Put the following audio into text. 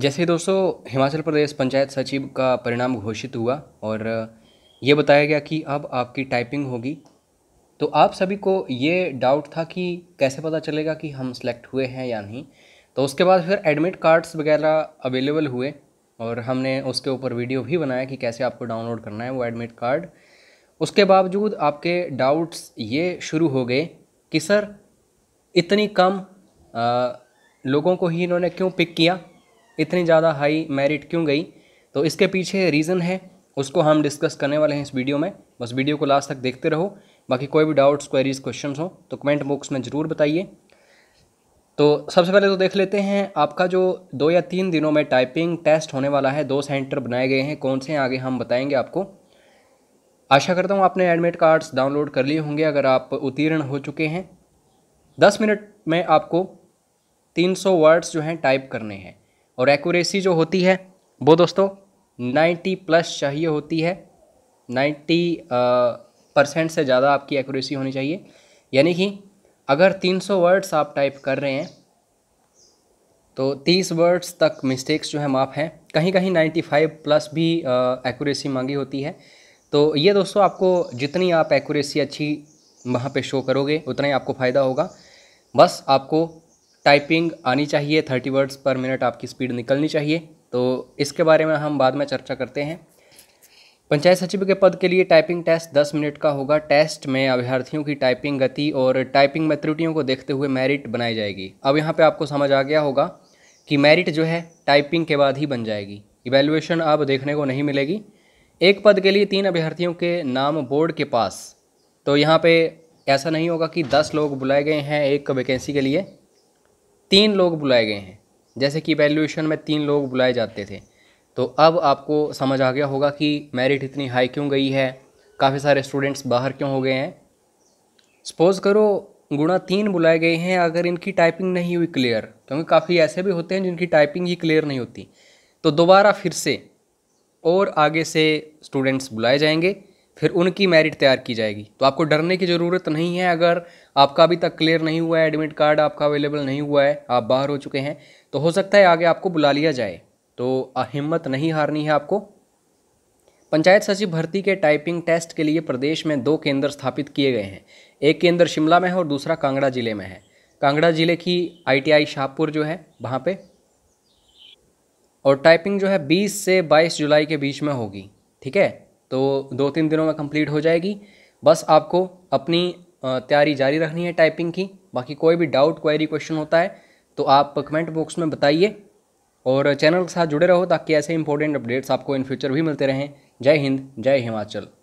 जैसे दोस्तों हिमाचल प्रदेश पंचायत सचिव का परिणाम घोषित हुआ और ये बताया गया कि अब आपकी टाइपिंग होगी तो आप सभी को ये डाउट था कि कैसे पता चलेगा कि हम सेलेक्ट हुए हैं या नहीं तो उसके बाद फिर एडमिट कार्ड्स वगैरह अवेलेबल हुए और हमने उसके ऊपर वीडियो भी बनाया कि कैसे आपको डाउनलोड करना है वो एडमिट कार्ड उसके बावजूद आपके डाउट्स ये शुरू हो गए कि सर इतनी कम आ, लोगों को ही इन्होंने क्यों पिक किया इतनी ज़्यादा हाई मेरिट क्यों गई तो इसके पीछे रीज़न है उसको हम डिस्कस करने वाले हैं इस वीडियो में बस वीडियो को लास्ट तक देखते रहो बाकी कोई भी डाउट्स क्वेरीज क्वेश्चन हो तो कमेंट बॉक्स में ज़रूर बताइए तो सबसे पहले तो देख लेते हैं आपका जो दो या तीन दिनों में टाइपिंग टेस्ट होने वाला है दो सेंटर बनाए गए हैं कौन से हैं आगे हम बताएंगे आपको आशा करता हूँ आपने एडमिट कार्ड्स डाउनलोड कर लिए होंगे अगर आप उत्तीर्ण हो चुके हैं दस मिनट में आपको तीन सौ वर्ड्स जो हैं टाइप करने हैं और एक्यूरेसी जो होती है वो दोस्तों नाइन्टी प्लस चाहिए होती है नाइन्टी परसेंट से ज़्यादा आपकी एक्यूरेसी होनी चाहिए यानी कि अगर तीन सौ वर्ड्स आप टाइप कर रहे हैं तो तीस वर्ड्स तक मिस्टेक्स जो है माफ़ हैं कहीं कहीं नाइन्टी फाइव प्लस भी एक्यूरेसी मांगी होती है तो ये दोस्तों आपको जितनी आप एक्यूरेसी अच्छी वहाँ पे शो करोगे उतना ही आपको फ़ायदा होगा बस आपको टाइपिंग आनी चाहिए थर्टी वर्ड्स पर मिनट आपकी स्पीड निकलनी चाहिए तो इसके बारे में हम बाद में चर्चा करते हैं पंचायत सचिव के पद के लिए टाइपिंग टेस्ट दस मिनट का होगा टेस्ट में अभ्यर्थियों की टाइपिंग गति और टाइपिंग में त्रुटियों को देखते हुए मेरिट बनाई जाएगी अब यहाँ पे आपको समझ आ गया होगा कि मेरिट जो है टाइपिंग के बाद ही बन जाएगी इवेल्युएशन अब देखने को नहीं मिलेगी एक पद के लिए तीन अभ्यर्थियों के नाम बोर्ड के पास तो यहाँ पर ऐसा नहीं होगा कि दस लोग बुलाए गए हैं एक वैकेंसी के लिए तीन लोग बुलाए गए हैं जैसे कि वैल्यूएशन में तीन लोग बुलाए जाते थे तो अब आपको समझ आ गया होगा कि मेरिट इतनी हाई क्यों गई है काफ़ी सारे स्टूडेंट्स बाहर क्यों हो गए हैं सपोज़ करो गुणा तीन बुलाए गए हैं अगर इनकी टाइपिंग नहीं हुई क्लियर क्योंकि काफ़ी ऐसे भी होते हैं जिनकी टाइपिंग ही क्लियर नहीं होती तो दोबारा फिर से और आगे से स्टूडेंट्स बुलाए जाएंगे फिर उनकी मेरिट तैयार की जाएगी तो आपको डरने की ज़रूरत नहीं है अगर आपका अभी तक क्लियर नहीं हुआ है एडमिट कार्ड आपका अवेलेबल नहीं हुआ है आप बाहर हो चुके हैं तो हो सकता है आगे आपको बुला लिया जाए तो हिम्मत नहीं हारनी है आपको पंचायत सचिव भर्ती के टाइपिंग टेस्ट के लिए प्रदेश में दो केंद्र स्थापित किए गए हैं एक केंद्र शिमला में है और दूसरा कांगड़ा जिले में है कांगड़ा जिले की आईटीआई शाहपुर जो है वहाँ पे और टाइपिंग जो है 20 से 22 जुलाई के बीच में होगी ठीक है तो दो तीन दिनों में कंप्लीट हो जाएगी बस आपको अपनी तैयारी जारी रखनी है टाइपिंग की बाकी कोई भी डाउट क्वेरी क्वेश्चन होता है तो आप कमेंट बॉक्स में बताइए और चैनल के साथ जुड़े रहो ताकि ऐसे इंपॉर्टेंट अपडेट्स आपको इन फ्यूचर भी मिलते रहें जय हिंद जय हिमाचल